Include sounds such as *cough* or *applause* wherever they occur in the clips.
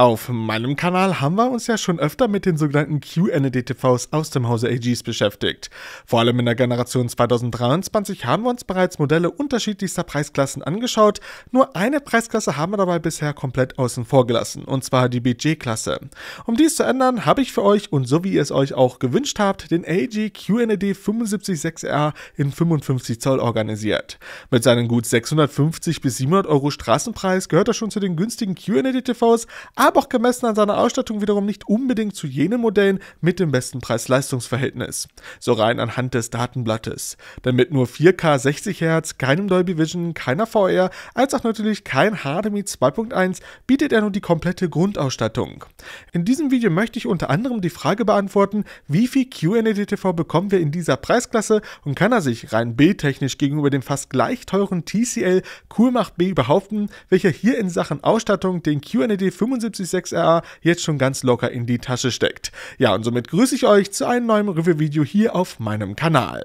Auf meinem Kanal haben wir uns ja schon öfter mit den sogenannten QNED-TVs aus dem Hause AGs beschäftigt. Vor allem in der Generation 2023 haben wir uns bereits Modelle unterschiedlichster Preisklassen angeschaut, nur eine Preisklasse haben wir dabei bisher komplett außen vor gelassen, und zwar die Budgetklasse. Um dies zu ändern, habe ich für euch und so wie ihr es euch auch gewünscht habt, den AG QNED 756R in 55 Zoll organisiert. Mit seinen gut 650 bis 700 Euro Straßenpreis gehört er schon zu den günstigen QNED-TVs, aber auch gemessen an seiner Ausstattung wiederum nicht unbedingt zu jenen Modellen mit dem besten Preis-Leistungs-Verhältnis. So rein anhand des Datenblattes. Denn mit nur 4K 60 Hz, keinem Dolby Vision, keiner VR, als auch natürlich kein HDMI 2.1 bietet er nun die komplette Grundausstattung. In diesem Video möchte ich unter anderem die Frage beantworten, wie viel QNED-TV bekommen wir in dieser Preisklasse und kann er sich rein bildtechnisch gegenüber dem fast gleich teuren TCL Coolmacht B behaupten, welcher hier in Sachen Ausstattung den QNED 75 776 RA jetzt schon ganz locker in die Tasche steckt. Ja, und somit grüße ich euch zu einem neuen Review-Video hier auf meinem Kanal.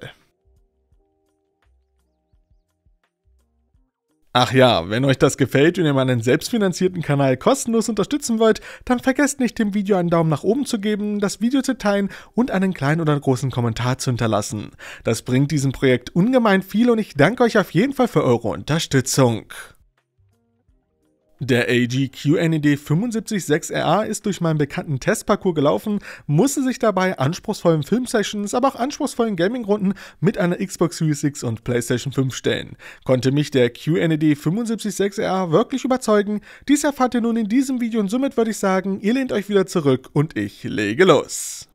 Ach ja, wenn euch das gefällt und ihr meinen selbstfinanzierten Kanal kostenlos unterstützen wollt, dann vergesst nicht, dem Video einen Daumen nach oben zu geben, das Video zu teilen und einen kleinen oder großen Kommentar zu hinterlassen. Das bringt diesem Projekt ungemein viel und ich danke euch auf jeden Fall für eure Unterstützung. Der AG QNED 756RA ist durch meinen bekannten Testparcours gelaufen, musste sich dabei anspruchsvollen Filmsessions, aber auch anspruchsvollen Gamingrunden mit einer Xbox Series X und PlayStation 5 stellen. Konnte mich der QNED 756RA wirklich überzeugen? Dies erfahrt ihr nun in diesem Video und somit würde ich sagen, ihr lehnt euch wieder zurück und ich lege los.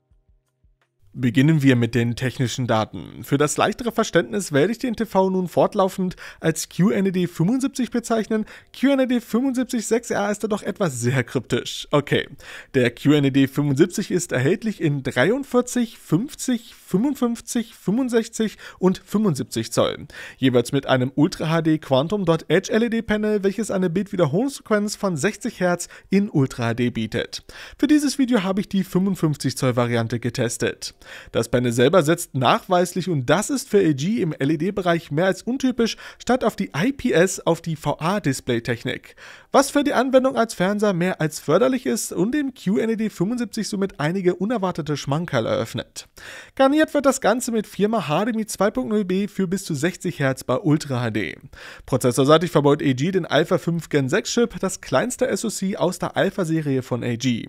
Beginnen wir mit den technischen Daten. Für das leichtere Verständnis werde ich den TV nun fortlaufend als QNED 75 bezeichnen. QND 756R ist da doch etwas sehr kryptisch. Okay, der QNED 75 ist erhältlich in 43, 50, 55, 65 und 75 Zoll. Jeweils mit einem Ultra HD Quantum Dot Edge LED Panel, welches eine Bildwiederholungsfrequenz von 60 Hz in Ultra HD bietet. Für dieses Video habe ich die 55 Zoll Variante getestet. Das Panel selber setzt nachweislich, und das ist für LG im LED-Bereich mehr als untypisch, statt auf die IPS auf die VA-Display-Technik. Was für die Anwendung als Fernseher mehr als förderlich ist und dem QNED 75 somit einige unerwartete Schmankerl eröffnet. Garniert wird das Ganze mit Firma HDMI 2.0b für bis zu 60 Hz bei Ultra HD. Prozessorseitig verbaut AG den Alpha 5 Gen 6 Chip, das kleinste SoC aus der Alpha-Serie von AG.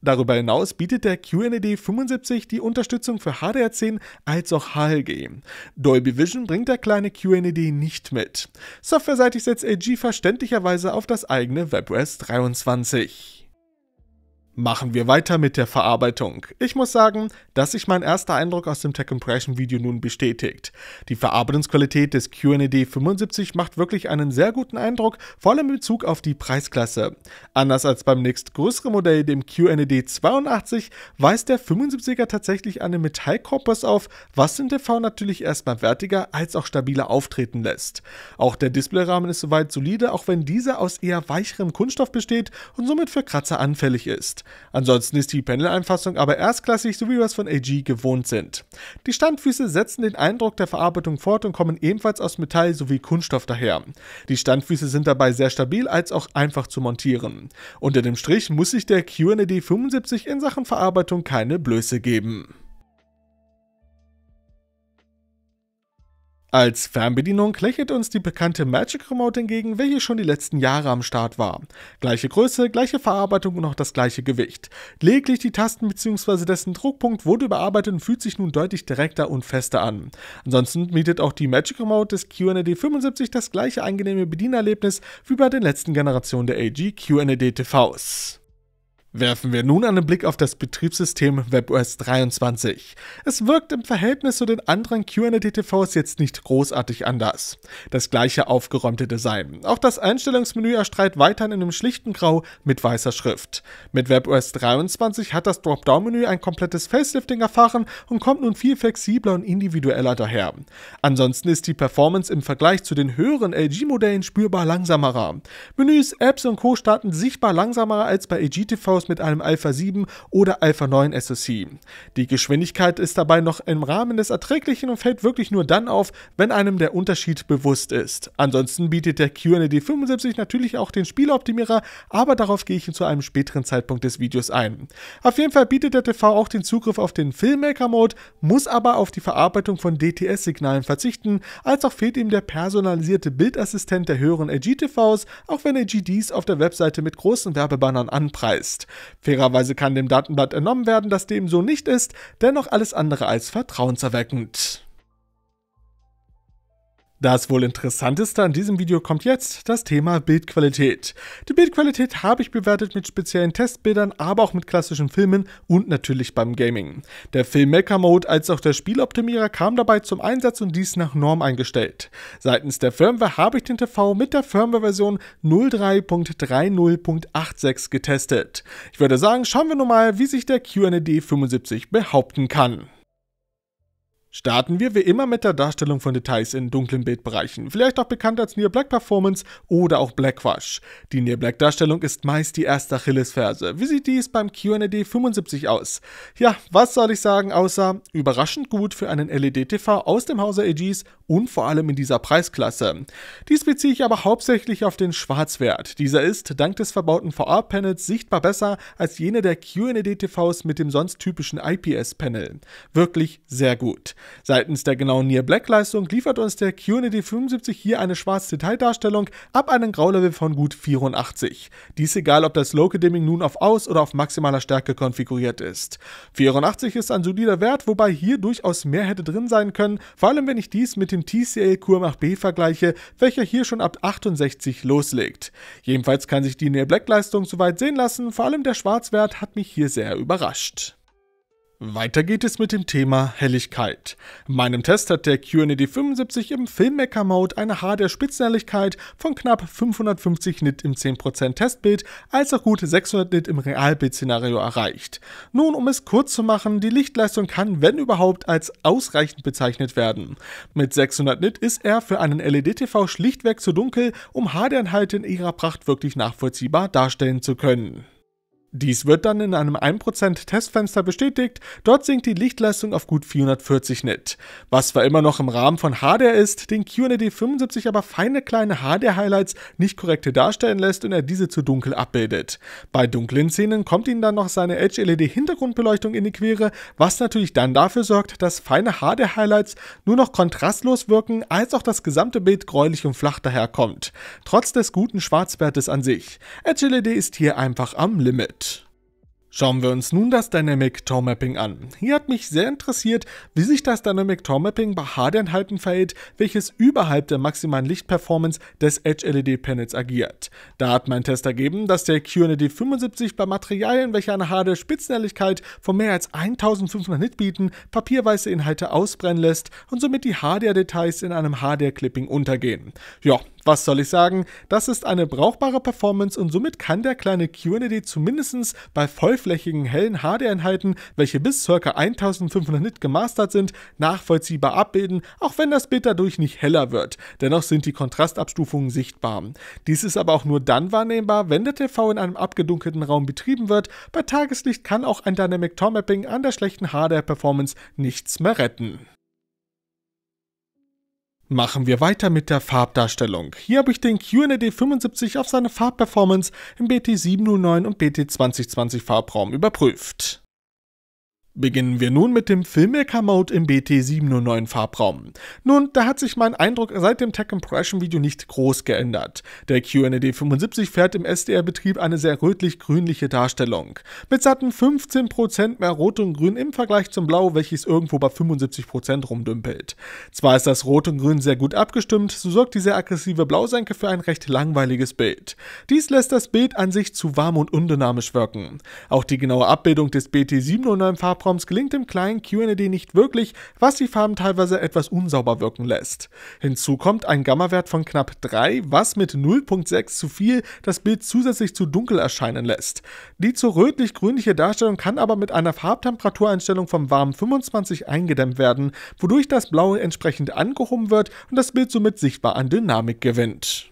Darüber hinaus bietet der QNED 75 die Unterstützung Unterstützung für HDR10 als auch HLG. Dolby Vision bringt der kleine QNED nicht mit. Softwareseitig setzt AG verständlicherweise auf das eigene WebOS 23. Machen wir weiter mit der Verarbeitung. Ich muss sagen, dass sich mein erster Eindruck aus dem Tech Impression Video nun bestätigt. Die Verarbeitungsqualität des QNED 75 macht wirklich einen sehr guten Eindruck, vor allem in Bezug auf die Preisklasse. Anders als beim nächstgrößeren Modell, dem QNED 82, weist der 75er tatsächlich einen Metallkorpus auf, was den TV natürlich erstmal wertiger als auch stabiler auftreten lässt. Auch der Displayrahmen ist soweit solide, auch wenn dieser aus eher weicherem Kunststoff besteht und somit für Kratzer anfällig ist. Ansonsten ist die Panel-Einfassung aber erstklassig, so wie wir es von AG gewohnt sind. Die Standfüße setzen den Eindruck der Verarbeitung fort und kommen ebenfalls aus Metall sowie Kunststoff daher. Die Standfüße sind dabei sehr stabil als auch einfach zu montieren. Unter dem Strich muss sich der QNED 75 in Sachen Verarbeitung keine Blöße geben. Als Fernbedienung lächelt uns die bekannte Magic Remote entgegen, welche schon die letzten Jahre am Start war. Gleiche Größe, gleiche Verarbeitung und auch das gleiche Gewicht. Lediglich die Tasten bzw. dessen Druckpunkt wurde überarbeitet und fühlt sich nun deutlich direkter und fester an. Ansonsten bietet auch die Magic Remote des QNED 75 das gleiche angenehme Bedienerlebnis wie bei den letzten Generationen der AG QNED TVs. Werfen wir nun einen Blick auf das Betriebssystem WebOS 23. Es wirkt im Verhältnis zu den anderen QNAD-TVs jetzt nicht großartig anders. Das gleiche aufgeräumte Design. Auch das Einstellungsmenü erstrahlt weiterhin in einem schlichten Grau mit weißer Schrift. Mit WebOS 23 hat das Dropdown-Menü ein komplettes Facelifting erfahren und kommt nun viel flexibler und individueller daher. Ansonsten ist die Performance im Vergleich zu den höheren LG-Modellen spürbar langsamer. Menüs, Apps und Co. starten sichtbar langsamer als bei LG-TVs Autos mit einem Alpha 7 oder Alpha 9 SoC. Die Geschwindigkeit ist dabei noch im Rahmen des Erträglichen und fällt wirklich nur dann auf, wenn einem der Unterschied bewusst ist. Ansonsten bietet der QNAD 75 natürlich auch den Spieloptimierer, aber darauf gehe ich zu einem späteren Zeitpunkt des Videos ein. Auf jeden Fall bietet der TV auch den Zugriff auf den Filmmaker-Mode, muss aber auf die Verarbeitung von DTS-Signalen verzichten, als auch fehlt ihm der personalisierte Bildassistent der höheren LG-TVs, auch wenn LG dies auf der Webseite mit großen Werbebannern anpreist. Fairerweise kann dem Datenblatt entnommen werden, dass dem so nicht ist, dennoch alles andere als vertrauenserweckend. Das wohl interessanteste an diesem Video kommt jetzt das Thema Bildqualität. Die Bildqualität habe ich bewertet mit speziellen Testbildern, aber auch mit klassischen Filmen und natürlich beim Gaming. Der Filmmaker Mode als auch der Spieloptimierer kam dabei zum Einsatz und dies nach Norm eingestellt. Seitens der Firmware habe ich den TV mit der Firmware-Version 03.30.86 getestet. Ich würde sagen, schauen wir nun mal, wie sich der QNED 75 behaupten kann. Starten wir wie immer mit der Darstellung von Details in dunklen Bildbereichen, vielleicht auch bekannt als Near Black Performance oder auch Blackwash. Die Near Black Darstellung ist meist die erste Achillesferse. Wie sieht dies beim QNAD 75 aus? Ja, was soll ich sagen, außer überraschend gut für einen LED-TV aus dem Hause AGs und vor allem in dieser Preisklasse. Dies beziehe ich aber hauptsächlich auf den Schwarzwert. Dieser ist dank des verbauten VR-Panels sichtbar besser als jene der QNAD-TVs mit dem sonst typischen IPS-Panel. Wirklich sehr gut. Seitens der genauen Near Black Leistung liefert uns der QND 75 hier eine schwarze Detaildarstellung ab einem Graulevel von gut 84. Dies egal, ob das Local Dimming nun auf Aus oder auf maximaler Stärke konfiguriert ist. 84 ist ein solider Wert, wobei hier durchaus mehr hätte drin sein können, vor allem wenn ich dies mit dem TCL QMHB vergleiche, welcher hier schon ab 68 loslegt. Jedenfalls kann sich die Near Black Leistung soweit sehen lassen, vor allem der Schwarzwert hat mich hier sehr überrascht. Weiter geht es mit dem Thema Helligkeit. In meinem Test hat der QNED 75 im Filmmaker Mode eine H der Spitzenhelligkeit von knapp 550 nit im 10% Testbild als auch gut 600 nit im Realbildszenario erreicht. Nun, um es kurz zu machen, die Lichtleistung kann, wenn überhaupt, als ausreichend bezeichnet werden. Mit 600 nit ist er für einen LED-TV schlichtweg zu dunkel, um HD-Inhalte in ihrer Pracht wirklich nachvollziehbar darstellen zu können. Dies wird dann in einem 1% Testfenster bestätigt, dort sinkt die Lichtleistung auf gut 440 nit. Was zwar immer noch im Rahmen von HDR ist, den QNED 75 aber feine kleine HDR-Highlights nicht korrekte darstellen lässt und er diese zu dunkel abbildet. Bei dunklen Szenen kommt ihnen dann noch seine Edge-LED-Hintergrundbeleuchtung in die Quere, was natürlich dann dafür sorgt, dass feine HDR-Highlights nur noch kontrastlos wirken, als auch das gesamte Bild gräulich und flach daherkommt, trotz des guten Schwarzwertes an sich. Edge-LED ist hier einfach am Limit. Schauen wir uns nun das Dynamic Tau Mapping an. Hier hat mich sehr interessiert, wie sich das Dynamic Tau Mapping bei HD-Einheiten verhält, welches überhalb der maximalen Lichtperformance des Edge LED Panels agiert. Da hat mein Test ergeben, dass der QNED 75 bei Materialien, welche eine HD Spitzenhelligkeit von mehr als 1500 Nit bieten, papierweiße Inhalte ausbrennen lässt und somit die HDR Details in einem HDR Clipping untergehen. Ja, was soll ich sagen? Das ist eine brauchbare Performance und somit kann der kleine QNED zumindest bei vollflächigen hellen HD-Einheiten, welche bis ca. 1500 Nit gemastert sind, nachvollziehbar abbilden, auch wenn das Bild dadurch nicht heller wird. Dennoch sind die Kontrastabstufungen sichtbar. Dies ist aber auch nur dann wahrnehmbar, wenn der TV in einem abgedunkelten Raum betrieben wird. Bei Tageslicht kann auch ein Dynamic Tor an der schlechten hd performance nichts mehr retten. Machen wir weiter mit der Farbdarstellung. Hier habe ich den QNED 75 auf seine Farbperformance im BT 709 und BT 2020 Farbraum überprüft. Beginnen wir nun mit dem Filmmaker Mode im BT709 Farbraum. Nun, da hat sich mein Eindruck seit dem Tech Compression Video nicht groß geändert. Der QNED 75 fährt im SDR-Betrieb eine sehr rötlich-grünliche Darstellung. Mit satten 15% mehr Rot und Grün im Vergleich zum Blau, welches irgendwo bei 75% rumdümpelt. Zwar ist das Rot und Grün sehr gut abgestimmt, so sorgt die sehr aggressive Blausenke für ein recht langweiliges Bild. Dies lässt das Bild an sich zu warm und undynamisch wirken. Auch die genaue Abbildung des BT709 Farbraums Sprachprompts gelingt im kleinen QNED nicht wirklich, was die Farben teilweise etwas unsauber wirken lässt. Hinzu kommt ein Gamma-Wert von knapp 3, was mit 0.6 zu viel das Bild zusätzlich zu dunkel erscheinen lässt. Die zu rötlich-grünliche Darstellung kann aber mit einer Farbtemperatureinstellung vom warmen 25 eingedämmt werden, wodurch das Blaue entsprechend angehoben wird und das Bild somit sichtbar an Dynamik gewinnt.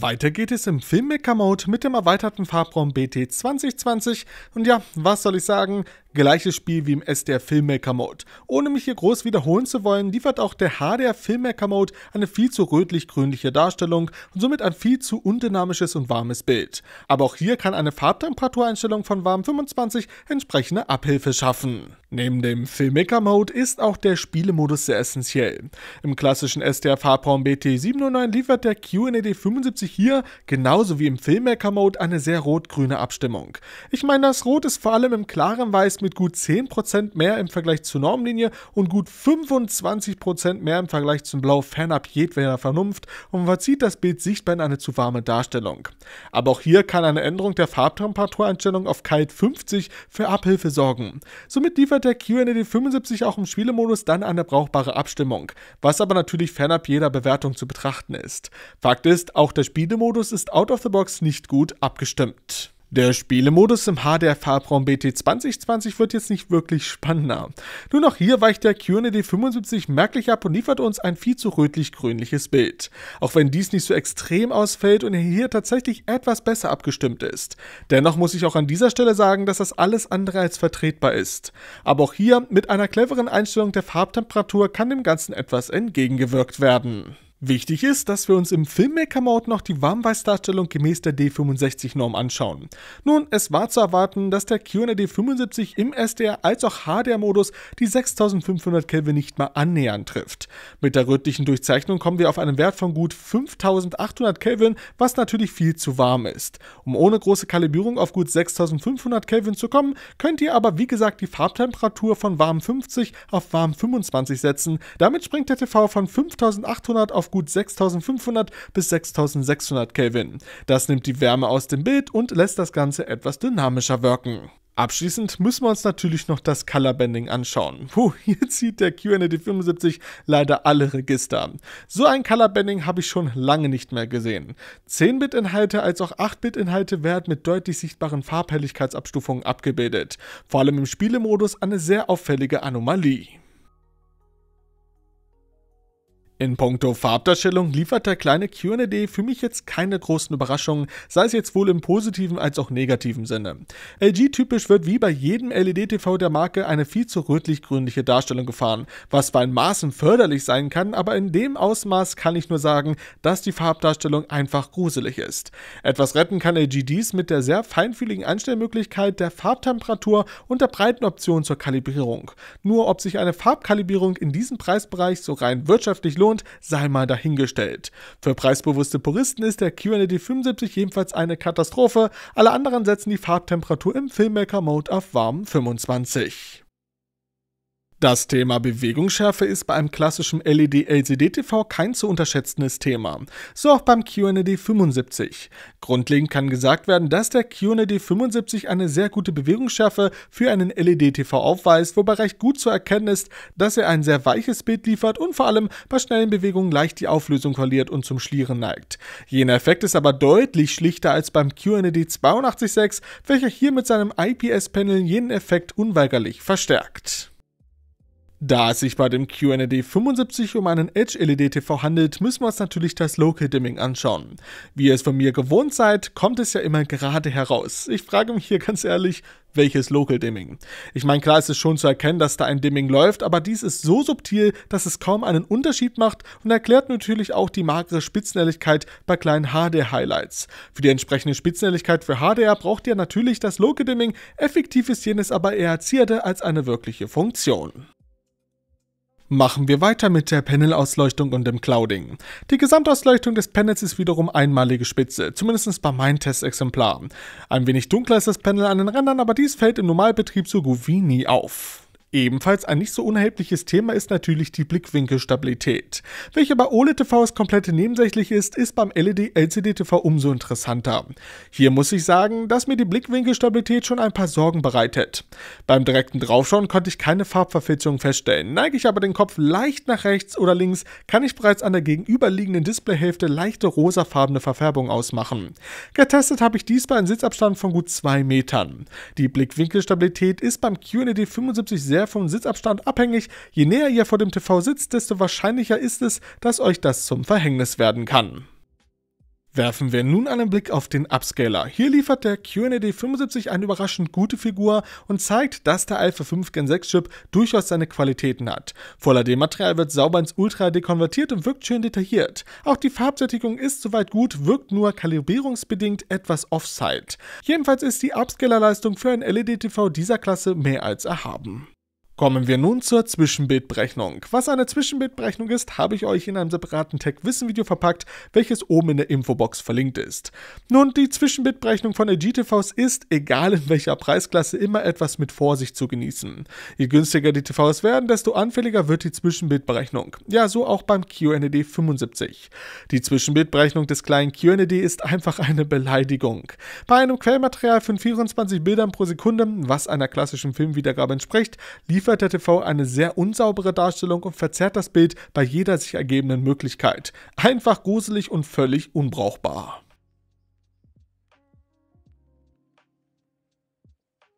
Weiter geht es im Filmmaker Mode mit dem erweiterten Farbraum BT 2020 und ja, was soll ich sagen, Gleiches Spiel wie im SDR Filmmaker Mode. Ohne mich hier groß wiederholen zu wollen, liefert auch der HDR Filmmaker Mode eine viel zu rötlich-grünliche Darstellung und somit ein viel zu undynamisches und warmes Bild. Aber auch hier kann eine Farbtemperatureinstellung von warm 25 entsprechende Abhilfe schaffen. Neben dem Filmmaker Mode ist auch der Spielemodus sehr essentiell. Im klassischen SDR Farbraum BT709 liefert der QNED 75 hier, genauso wie im Filmmaker Mode, eine sehr rot-grüne Abstimmung. Ich meine, das Rot ist vor allem im klaren Weiß mit gut 10% mehr im Vergleich zur Normlinie und gut 25% mehr im Vergleich zum Blau fernab jedweder Vernunft und verzieht das Bild sichtbar in eine zu warme Darstellung. Aber auch hier kann eine Änderung der Farbtemperatureinstellung auf kalt 50 für Abhilfe sorgen. Somit liefert der QND e 75 auch im Spielemodus dann eine brauchbare Abstimmung, was aber natürlich fernab jeder Bewertung zu betrachten ist. Fakt ist, auch der Spielemodus ist out of the box nicht gut abgestimmt. Der Spielemodus im HDR Farbraum BT 2020 wird jetzt nicht wirklich spannender. Nur noch hier weicht der QNED 75 merklich ab und liefert uns ein viel zu rötlich-grünliches Bild. Auch wenn dies nicht so extrem ausfällt und er hier tatsächlich etwas besser abgestimmt ist. Dennoch muss ich auch an dieser Stelle sagen, dass das alles andere als vertretbar ist. Aber auch hier, mit einer cleveren Einstellung der Farbtemperatur kann dem Ganzen etwas entgegengewirkt werden. Wichtig ist, dass wir uns im Filmmaker-Mode noch die Warmweißdarstellung gemäß der D65-Norm anschauen. Nun, es war zu erwarten, dass der QNRD 75 im SDR als auch HDR-Modus die 6500 Kelvin nicht mal annähernd trifft. Mit der rötlichen Durchzeichnung kommen wir auf einen Wert von gut 5800 Kelvin, was natürlich viel zu warm ist. Um ohne große Kalibrierung auf gut 6500 Kelvin zu kommen, könnt ihr aber wie gesagt die Farbtemperatur von warm 50 auf warm 25 setzen. Damit springt der TV von 5800 auf gut 6500 bis 6600 Kelvin. Das nimmt die Wärme aus dem Bild und lässt das Ganze etwas dynamischer wirken. Abschließend müssen wir uns natürlich noch das Colorbending anschauen. Puh, *laughs* hier zieht der QND 75 leider alle Register. So ein Colorbending habe ich schon lange nicht mehr gesehen. 10-Bit-Inhalte als auch 8-Bit-Inhalte werden mit deutlich sichtbaren Farbhelligkeitsabstufungen abgebildet. Vor allem im Spielemodus eine sehr auffällige Anomalie. In puncto Farbdarstellung liefert der kleine QNED für mich jetzt keine großen Überraschungen, sei es jetzt wohl im positiven als auch negativen Sinne. LG-typisch wird wie bei jedem LED-TV der Marke eine viel zu rötlich-grünliche Darstellung gefahren, was bei Maßen förderlich sein kann, aber in dem Ausmaß kann ich nur sagen, dass die Farbdarstellung einfach gruselig ist. Etwas retten kann LG dies mit der sehr feinfühligen Einstellmöglichkeit der Farbtemperatur und der breiten zur Kalibrierung. Nur ob sich eine Farbkalibrierung in diesem Preisbereich so rein wirtschaftlich lohnt, belohnt, sei mal dahingestellt. Für preisbewusste Puristen ist der QLED 75 jedenfalls eine Katastrophe, alle anderen setzen die Farbtemperatur im Filmmaker Mode auf warmen 25. Das Thema Bewegungsschärfe ist bei einem klassischen LED-LCD-TV kein zu unterschätzendes Thema, so auch beim QNED 75. Grundlegend kann gesagt werden, dass der QNED 75 eine sehr gute Bewegungsschärfe für einen LED-TV aufweist, wobei recht gut zu erkennen ist, dass er ein sehr weiches Bild liefert und vor allem bei schnellen Bewegungen leicht die Auflösung verliert und zum Schlieren neigt. Jener Effekt ist aber deutlich schlichter als beim QNED 82.6, welcher hier mit seinem IPS-Panel jenen Effekt unweigerlich verstärkt. Da es sich bei dem QNED 75 um einen Edge-LED-TV handelt, müssen wir uns natürlich das Local Dimming anschauen. Wie ihr es von mir gewohnt seid, kommt es ja immer gerade heraus. Ich frage mich hier ganz ehrlich, welches Local Dimming. Ich meine, klar ist es schon zu erkennen, dass da ein Dimming läuft, aber dies ist so subtil, dass es kaum einen Unterschied macht und erklärt natürlich auch die magere Spitzenhelligkeit bei kleinen HD-Highlights. Für die entsprechende Spitzenhelligkeit für HDR braucht ihr natürlich das Local Dimming, effektiv ist jenes aber eher zierde als eine wirkliche Funktion. Machen wir weiter mit der Panelausleuchtung und dem Clouding. Die Gesamtausleuchtung des Panels ist wiederum einmalige Spitze, zumindest bei meinen Testexemplaren. Ein wenig dunkler ist das Panel an den Rändern, aber dies fällt im Normalbetrieb so gut wie nie auf. Ebenfalls ein nicht so unerhebliches Thema ist natürlich die Blickwinkelstabilität. Welche bei OLED-TVs komplett nebensächlich ist, ist beim LED-LCD-TV umso interessanter. Hier muss ich sagen, dass mir die Blickwinkelstabilität schon ein paar Sorgen bereitet. Beim direkten Draufschauen konnte ich keine Farbverfilzung feststellen. Neige ich aber den Kopf leicht nach rechts oder links, kann ich bereits an der gegenüberliegenden Displayhälfte leichte rosafarbene Verfärbung ausmachen. Getestet habe ich dies bei einem Sitzabstand von gut 2 Metern. Die Blickwinkelstabilität ist beim QNED 75 sehr sehr vom Sitzabstand abhängig. Je näher ihr vor dem TV sitzt, desto wahrscheinlicher ist es, dass euch das zum Verhängnis werden kann. Werfen wir nun einen Blick auf den Upscaler. Hier liefert der QNED 75 eine überraschend gute Figur und zeigt, dass der Alpha 5 Gen 6 Chip durchaus seine Qualitäten hat. Voll AD-Material wird sauber ins Ultra HD konvertiert und wirkt schön detailliert. Auch die Farbsättigung ist soweit gut, wirkt nur kalibrierungsbedingt etwas offside. Jedenfalls ist die Upscaler-Leistung für ein LED-TV dieser Klasse mehr als erhaben. Kommen wir nun zur Zwischenbildberechnung. Was eine Zwischenbildberechnung ist, habe ich euch in einem separaten Tech-Wissen-Video verpackt, welches oben in der Infobox verlinkt ist. Nun, die Zwischenbildberechnung von LG-TVs ist, egal in welcher Preisklasse, immer etwas mit Vorsicht zu genießen. Je günstiger die TVs werden, desto anfälliger wird die Zwischenbildberechnung. Ja, so auch beim QNED 75. Die Zwischenbildberechnung des kleinen QNED ist einfach eine Beleidigung. Bei einem Quellmaterial von 24 Bildern pro Sekunde, was einer klassischen Filmwiedergabe entspricht, lief liefert der TV eine sehr unsaubere Darstellung und verzerrt das Bild bei jeder sich ergebenden Möglichkeit. Einfach gruselig und völlig unbrauchbar.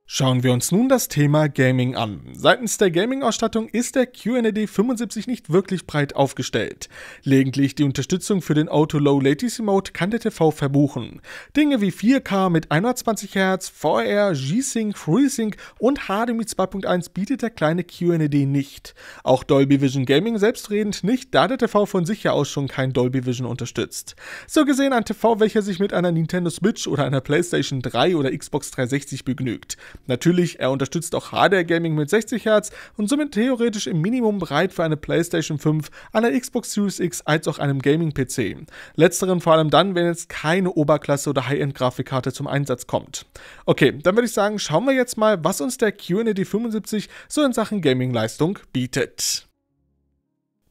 Schauen wir uns nun das Thema Gaming an. Seitens der Gaming-Ausstattung ist der QNED 75 nicht wirklich breit aufgestellt. Lediglich die Unterstützung für den Auto Low Latency Mode kann der TV verbuchen. Dinge wie 4K mit 120 Hz, VR, G-Sync, FreeSync und HDMI 2.1 bietet der kleine QNED nicht. Auch Dolby Vision Gaming selbstredend nicht, da der TV von sich aus schon kein Dolby Vision unterstützt. So gesehen ein TV, welcher sich mit einer Nintendo Switch oder einer PlayStation 3 oder Xbox 360 begnügt. Natürlich, er unterstützt auch HDR Gaming mit 60 Hz und somit theoretisch im Minimum bereit für eine PlayStation 5, einer Xbox Series X als auch einem Gaming-PC. Letzteren vor allem dann, wenn jetzt keine Oberklasse oder High-End-Grafikkarte zum Einsatz kommt. Okay, dann würde ich sagen, schauen wir jetzt mal, was uns der QNED 75 so in Sachen Gaming-Leistung bietet.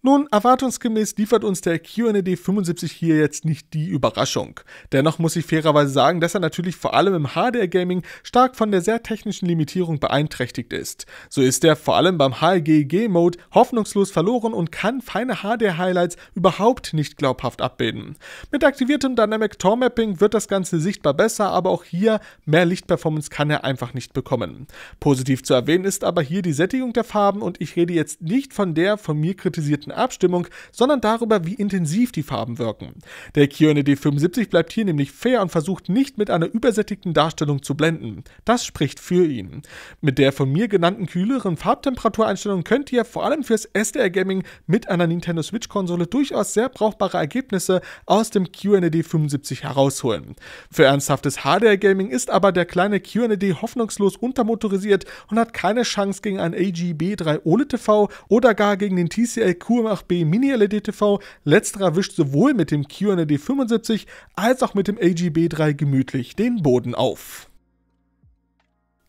Nun, erwartungsgemäß liefert uns der QNED 75 hier jetzt nicht die Überraschung. Dennoch muss ich fairerweise sagen, dass er natürlich vor allem im HDR-Gaming stark von der sehr technischen Limitierung beeinträchtigt ist. So ist er vor allem beim HLGG-Mode hoffnungslos verloren und kann feine HDR-Highlights überhaupt nicht glaubhaft abbilden. Mit aktiviertem Dynamic Tor Mapping wird das Ganze sichtbar besser, aber auch hier mehr Lichtperformance kann er einfach nicht bekommen. Positiv zu erwähnen ist aber hier die Sättigung der Farben und ich rede jetzt nicht von der von mir kritisierten Abstimmung, sondern darüber, wie intensiv die Farben wirken. Der QNED 75 bleibt hier nämlich fair und versucht nicht mit einer übersättigten Darstellung zu blenden. Das spricht für ihn. Mit der von mir genannten kühleren Farbtemperatureinstellung könnt ihr vor allem fürs SDR Gaming mit einer Nintendo Switch Konsole durchaus sehr brauchbare Ergebnisse aus dem QNED 75 herausholen. Für ernsthaftes HDR Gaming ist aber der kleine QNED hoffnungslos untermotorisiert und hat keine Chance gegen ein AGB 3 OLED TV oder gar gegen den TCL Q 7,8B Mini-LED-TV. Letzterer wischt sowohl mit dem QNAD e 75 als auch mit dem AGB3 gemütlich den Boden auf.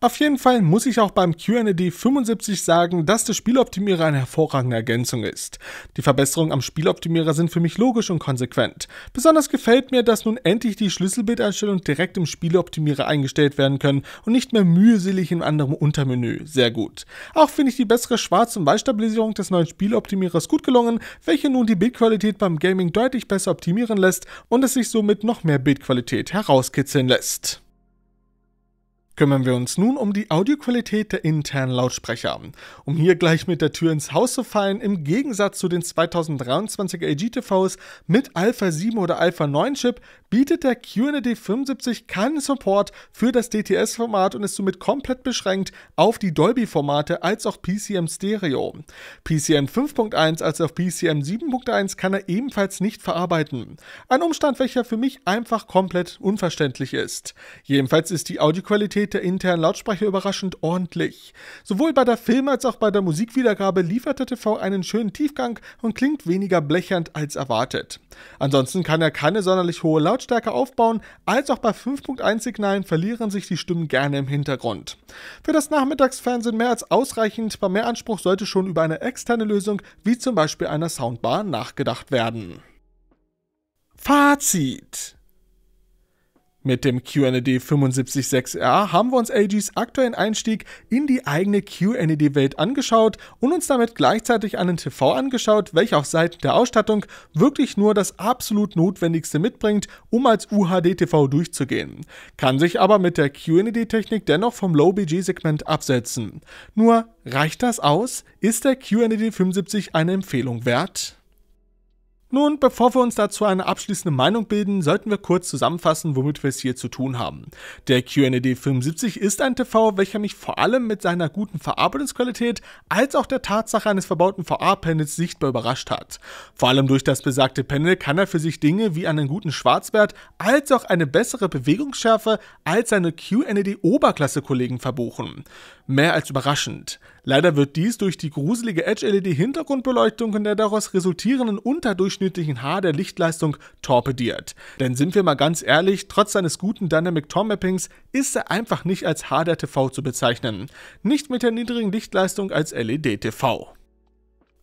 Auf jeden Fall muss ich auch beim QND 75 sagen, dass der Spieloptimierer eine hervorragende Ergänzung ist. Die Verbesserungen am Spieloptimierer sind für mich logisch und konsequent. Besonders gefällt mir, dass nun endlich die Schlüsselbildeinstellungen direkt im Spieloptimierer eingestellt werden können und nicht mehr mühselig in anderem Untermenü. Sehr gut. Auch finde ich die bessere Schwarz- und Weißstabilisierung des neuen Spieloptimierers gut gelungen, welche nun die Bildqualität beim Gaming deutlich besser optimieren lässt und es sich somit noch mehr Bildqualität herauskitzeln lässt kümmern wir uns nun um die Audioqualität der internen Lautsprecher. Um hier gleich mit der Tür ins Haus zu fallen, im Gegensatz zu den 2023er tvs mit Alpha 7 oder Alpha 9 Chip bietet der QND 75 keinen Support für das DTS-Format und ist somit komplett beschränkt auf die Dolby-Formate als auch PCM Stereo. PCM 5.1 als auch PCM 7.1 kann er ebenfalls nicht verarbeiten. Ein Umstand, welcher für mich einfach komplett unverständlich ist. Jedenfalls ist die Audioqualität hielt der interne Lautsprecher überraschend ordentlich. Sowohl bei der Film- als auch bei der Musikwiedergabe liefert der TV einen schönen Tiefgang und klingt weniger blechernd als erwartet. Ansonsten kann er keine sonderlich hohe Lautstärke aufbauen, als auch bei 5.1-Signalen verlieren sich die Stimmen gerne im Hintergrund. Für das Nachmittagsfernsehen mehr als ausreichend, bei mehr Anspruch sollte schon über eine externe Lösung wie zum Beispiel einer Soundbar nachgedacht werden. Fazit mit dem QNED 756R haben wir uns AGs aktuellen Einstieg in die eigene qned welt angeschaut und uns damit gleichzeitig einen TV angeschaut, welcher auf Seiten der Ausstattung wirklich nur das absolut Notwendigste mitbringt, um als UHD-TV durchzugehen. Kann sich aber mit der qned technik dennoch vom Low-BG-Segment absetzen. Nur reicht das aus? Ist der QNED 75 eine Empfehlung wert? Nun, bevor wir uns dazu eine abschließende Meinung bilden, sollten wir kurz zusammenfassen, womit wir es hier zu tun haben. Der QNED 75 ist ein TV, welcher mich vor allem mit seiner guten Verarbeitungsqualität als auch der Tatsache eines verbauten va panels sichtbar überrascht hat. Vor allem durch das besagte Panel kann er für sich Dinge wie einen guten Schwarzwert als auch eine bessere Bewegungsschärfe als seine qned oberklasse kollegen verbuchen mehr als überraschend. Leider wird dies durch die gruselige Edge-LED-Hintergrundbeleuchtung und der daraus resultierenden unterdurchschnittlichen Haar der Lichtleistung torpediert. Denn sind wir mal ganz ehrlich, trotz seines guten Dynamic Tom Mappings ist er einfach nicht als HDR TV zu bezeichnen. Nicht mit der niedrigen Lichtleistung als LED TV.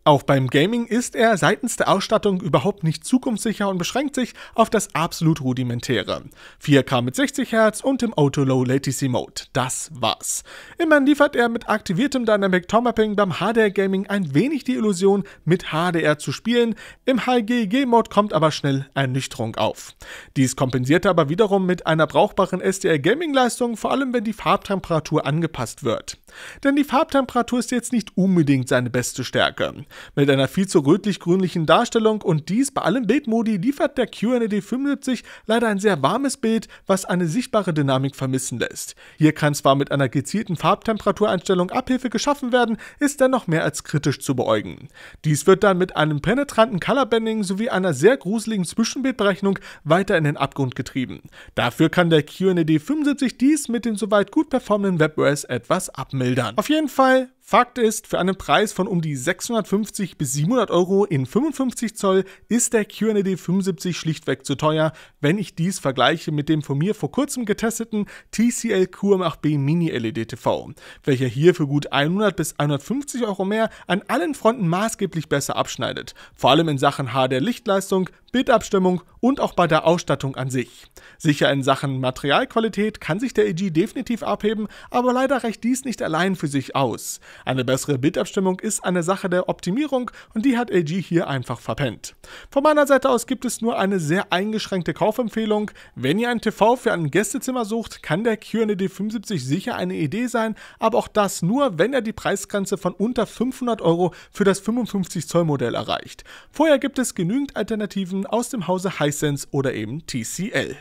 Auch beim Gaming ist er seitens der Ausstattung überhaupt nicht zukunftssicher und beschränkt sich auf das absolut rudimentäre. 4K mit 60 Hz und im Auto Low Latency Mode. Das war's. Immerhin liefert er mit aktiviertem Dynamic Tomapping beim HDR Gaming ein wenig die Illusion, mit HDR zu spielen. Im HGG Mode kommt aber schnell Ernüchterung auf. Dies kompensiert aber wiederum mit einer brauchbaren SDR Gaming Leistung, vor allem wenn die Farbtemperatur angepasst wird. Denn die Farbtemperatur ist jetzt nicht unbedingt seine beste Stärke mit einer viel zu rötlich-grünlichen Darstellung und dies bei allem Bildmodi liefert der QNED 75 leider ein sehr warmes Bild, was eine sichtbare Dynamik vermissen lässt. Hier kann zwar mit einer gezielten Farbtemperatureinstellung Abhilfe geschaffen werden, ist dennoch mehr als kritisch zu beäugen. Dies wird dann mit einem penetranten Colorbending sowie einer sehr gruseligen Zwischenbildberechnung weiter in den Abgrund getrieben. Dafür kann der QNED 75 dies mit dem soweit gut performenden WebOS etwas abmildern. Auf jeden Fall Fakt ist, für einen Preis von um die 650 bis 700 Euro in 55 Zoll ist der QNED 75 schlichtweg zu teuer, wenn ich dies vergleiche mit dem von mir vor kurzem getesteten TCL QM8B Mini LED TV, welcher hier für gut 100 bis 150 Euro mehr an allen Fronten maßgeblich besser abschneidet, vor allem in Sachen HDR-Lichtleistung, Bildabstimmung und auch bei der Ausstattung an sich. Sicher in Sachen Materialqualität kann sich der EG definitiv abheben, aber leider reicht dies nicht allein für sich aus. Eine bessere Bildabstimmung ist eine Sache der Optimierung und die hat LG hier einfach verpennt. Von meiner Seite aus gibt es nur eine sehr eingeschränkte Kaufempfehlung. Wenn ihr einen TV für ein Gästezimmer sucht, kann der QNED 75 sicher eine Idee sein, aber auch das nur, wenn er die Preisgrenze von unter 500 Euro für das 55 Zoll Modell erreicht. Vorher gibt es genügend Alternativen aus dem Hause Hisense oder eben TCL.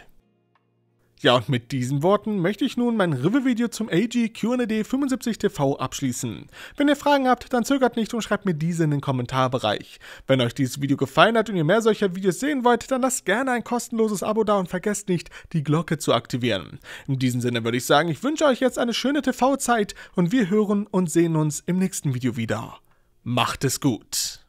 Ja, und mit diesen Worten möchte ich nun mein Rive-Video zum AG QND 75 TV abschließen. Wenn ihr Fragen habt, dann zögert nicht und schreibt mir diese in den Kommentarbereich. Wenn euch dieses Video gefallen hat und ihr mehr solcher Videos sehen wollt, dann lasst gerne ein kostenloses Abo da und vergesst nicht, die Glocke zu aktivieren. In diesem Sinne würde ich sagen, ich wünsche euch jetzt eine schöne TV-Zeit und wir hören und sehen uns im nächsten Video wieder. Macht es gut!